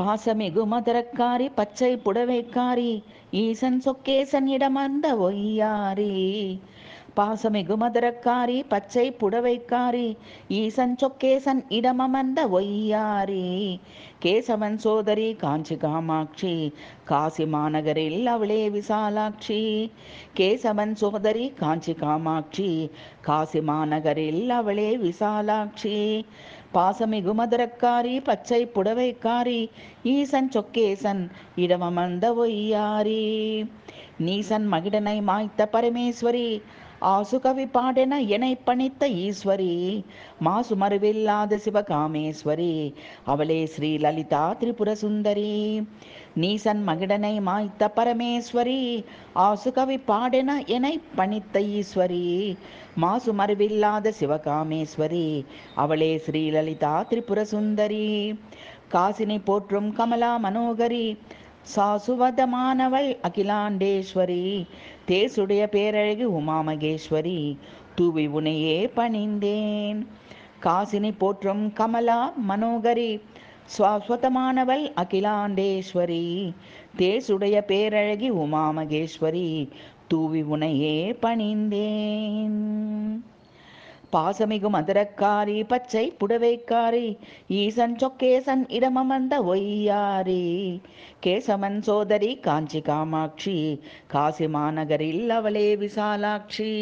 பாசமிகு மதுரக்காரி பச்சை புடவைக்காரி ஈசன் சொக்கேசன் இடமர்ந்த ஒய்யாரி பாசமிகு மதுரக்காரி பச்சை புடவைக்காரி ஈசன் சொக்கேசன் இடமமந்த ஒய்யாரி கேசவன் சோதரி காஞ்சி காமாட்சி காசி மாநகரில் அவளே விசாலாட்சி கேசவன் சோதரி காஞ்சி காமாட்சி காசி மாநகரில் அவளே விசாலாட்சி பாசமிகு மதுரக்காரி பச்சை புடவைக்காரி ஈசன் சொக்கேசன் இடமமந்த ஒய்யாரி நீசன் மகிடனை மாய்த்த பரமேஸ்வரி ஆசுகவி பாடென என்னை பணித்த ஈஸ்வரி மாசுமருவில்லாத சிவகாமேஸ்வரி அவளே ஸ்ரீ லலிதா திரிபுர சுந்தரி நீசன் மகிடனை மாய்த்த பரமேஸ்வரி ஆசுகவி பாடென என்னை பணித்த ஈஸ்வரி மாசுமருவில்லாத சிவகாமேஸ்வரி அவளே ஸ்ரீ லலிதா திரிபுர சுந்தரி காசினி போற்றும் கமலா மனோகரி சாசுவதமானவள் அகிலாண்டேஸ்வரி தேசுடைய பேரழகி உமாமகேஸ்வரி தூவி உனையே பணிந்தேன் காசினி போற்றும் கமலா மனோகரி சுவாஸ்வதமானவள் அகிலாண்டேஸ்வரி தேசுடைய பேரழகி உமாமகேஸ்வரி தூவி உனையே பணிந்தேன் பாசமிகும் அதரக்காரி பச்சை புடவைக்காரி ஈசன் சொக்கேசன் இடமமர்ந்த ஒய்யாரி கேசமன் சோதரி காஞ்சி காமாட்சி காசி மாநகரில் அவளே விசாலாட்சி